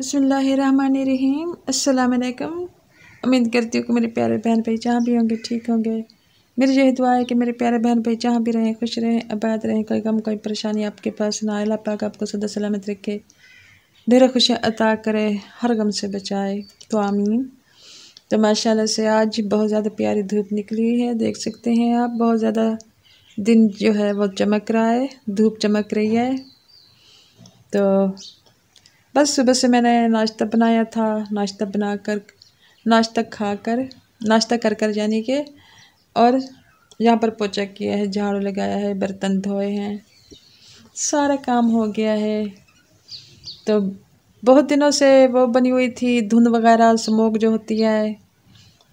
बसमीम अल्लाम उम्मीद करती हूँ कि मेरे प्यारे बहन भाई जहाँ भी होंगे ठीक होंगे मेरी यही दुआ है कि मेरे प्यारे बहन भाई जहाँ भी रहें खुश रहें आबाद रहें कोई गम कोई परेशानी आपके पास ना अल्लाह पाक आपको सदा सलामत रखे ढेर खुशियाँ अता करे हर गम से बचाए तो आमीन तो माशा से आज बहुत ज़्यादा प्यारी धूप निकली है देख सकते हैं आप बहुत ज़्यादा दिन जो है वह चमक रहा है धूप चमक रही है तो बस सुबह से मैंने नाश्ता बनाया था नाश्ता बना कर नाश्ता खा कर नाश्ता कर कर यानी कि और यहाँ पर पोचा किया है झाड़ू लगाया है बर्तन धोए हैं सारा काम हो गया है तो बहुत दिनों से वो बनी हुई थी धुंध वगैरह स्मोक जो होती है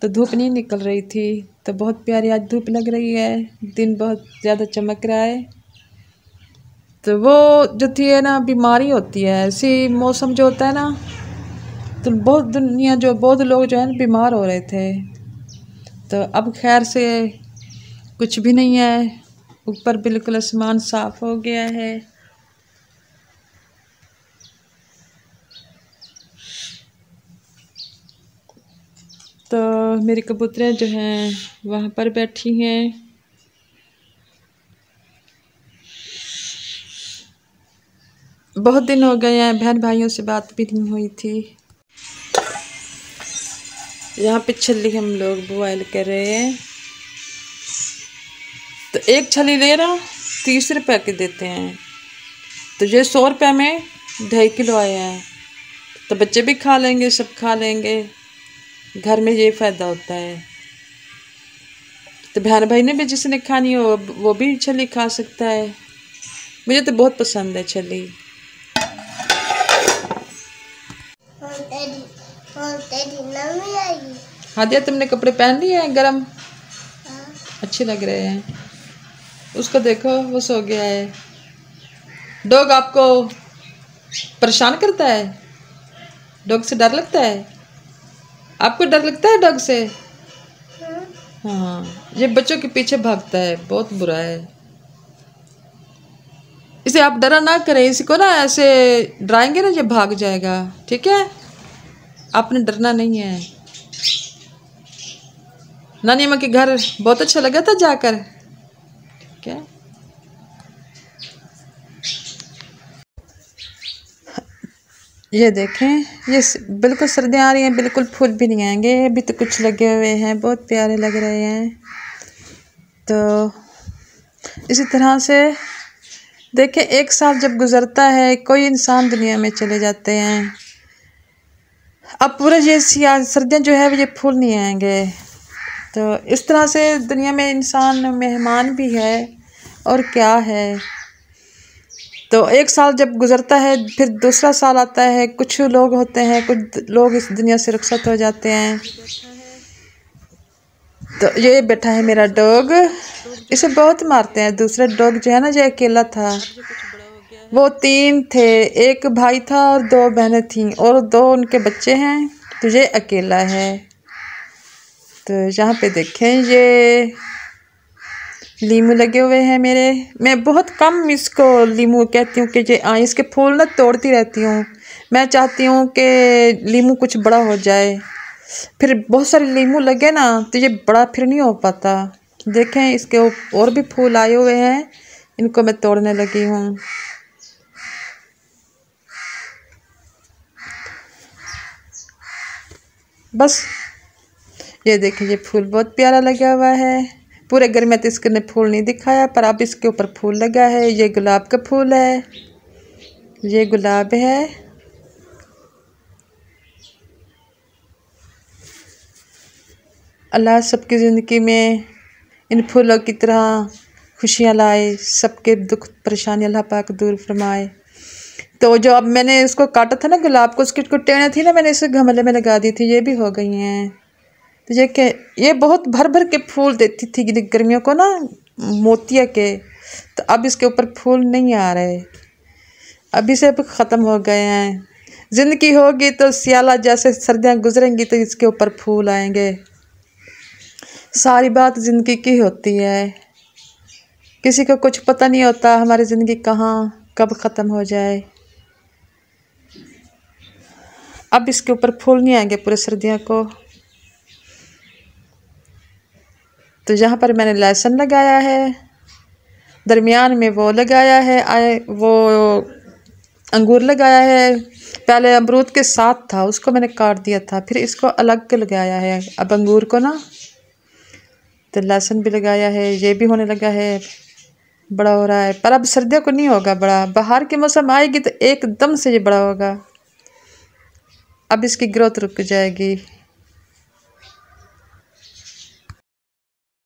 तो धूप नहीं निकल रही थी तो बहुत प्यारी आज धूप लग रही है दिन बहुत ज़्यादा चमक रहा है तो वो जो थी है ना बीमारी होती है ऐसी मौसम जो होता है ना तो बहुत दुनिया जो बहुत लोग जो है ना बीमार हो रहे थे तो अब खैर से कुछ भी नहीं है ऊपर बिल्कुल आसमान साफ हो गया है तो मेरी कबूतरें जो हैं वहाँ पर बैठी हैं बहुत दिन हो गए हैं बहन भाइयों से बात भी नहीं हुई थी यहाँ पे छली हम लोग बॉयल कर रहे हैं तो एक छली ले रहा तीस रुपये के देते हैं तो ये सौ रुपये में ढाई किलो आया है तो बच्चे भी खा लेंगे सब खा लेंगे घर में ये फ़ायदा होता है तो बहन भाई ने भी जिसने खानी हो वो भी छली खा सकता है मुझे तो बहुत पसंद है छली हादिया तुमने कपड़े पहन लिए हैं गर्म हाँ। अच्छे लग रहे हैं उसको देखो वो सो गया है डॉग आपको परेशान करता है डॉग से डर लगता है आपको डर लगता है डॉग से हाँ।, हाँ ये बच्चों के पीछे भागता है बहुत बुरा है इसे आप डरा ना करें इसको ना ऐसे डराएंगे ना ये भाग जाएगा ठीक है आपने डरना नहीं है नानी अम्मा के घर बहुत अच्छा लगा था जाकर ठीक है ये देखें ये बिल्कुल सर्दियाँ आ रही हैं बिल्कुल फूल भी नहीं आएंगे अभी तो कुछ लगे हुए हैं बहुत प्यारे लग रहे हैं तो इसी तरह से देखें एक साल जब गुज़रता है कोई इंसान दुनिया में चले जाते हैं अब पूरे ये सर्दियाँ जो है ये फूल नहीं आएंगे तो इस तरह से दुनिया में इंसान मेहमान भी है और क्या है तो एक साल जब गुज़रता है फिर दूसरा साल आता है कुछ लोग होते हैं कुछ लोग इस दुनिया से रुखसत हो जाते हैं तो ये बैठा है मेरा डॉग इसे बहुत मारते हैं दूसरा डॉग जो है ना ये अकेला था वो तीन थे एक भाई था और दो बहनें थीं और दो उनके बच्चे हैं तुझे तो अकेला है तो यहाँ पे देखें ये लीमू लगे हुए हैं मेरे मैं बहुत कम इसको लीमू कहती हूँ कि ये आए हाँ, इसके फूल ना तोड़ती रहती हूँ मैं चाहती हूँ कि लीमू कुछ बड़ा हो जाए फिर बहुत सारे लीमू लगे ना तो ये बड़ा फिर नहीं हो पाता देखें इसके और भी फूल आए हुए हैं इनको मैं तोड़ने लगी हूँ बस ये देखिए ये फूल बहुत प्यारा लगा हुआ है पूरे घर में तो इसके ने फूल नहीं दिखाया पर अब इसके ऊपर फूल लगा है ये गुलाब का फूल है ये गुलाब है अल्लाह सबकी ज़िंदगी में इन फूलों की तरह खुशियाँ लाए सबके दुख परेशानी अल्लाह पाक दूर फरमाए तो जो अब मैंने इसको काटा था ना गुलाब को उसकी को टेणा थी ना मैंने इसे गमले में लगा दी थी ये भी हो गई हैं तो ये के ये बहुत भर भर के फूल देती थी गर्मियों को ना मोतिया के तो अब इसके ऊपर फूल नहीं आ रहे अभी से अब ख़त्म हो गए हैं ज़िंदगी होगी तो सियाला जैसे सर्दियाँ गुजरेंगी तो इसके ऊपर फूल आएंगे सारी बात ज़िंदगी की होती है किसी को कुछ पता नहीं होता हमारी ज़िंदगी कहाँ कब ख़त्म हो जाए अब इसके ऊपर फूल नहीं आएंगे पूरे सर्दियाँ को तो यहाँ पर मैंने लहसुन लगाया है दरमियान में वो लगाया है आए वो अंगूर लगाया है पहले अमरूद के साथ था उसको मैंने काट दिया था फिर इसको अलग के लगाया है अब अंगूर को ना तो लहसुन भी लगाया है ये भी होने लगा है बड़ा हो रहा है पर अब सर्दियों को नहीं होगा बड़ा बाहर के मौसम आएगी तो एकदम से ये बड़ा होगा अब इसकी ग्रोथ रुक जाएगी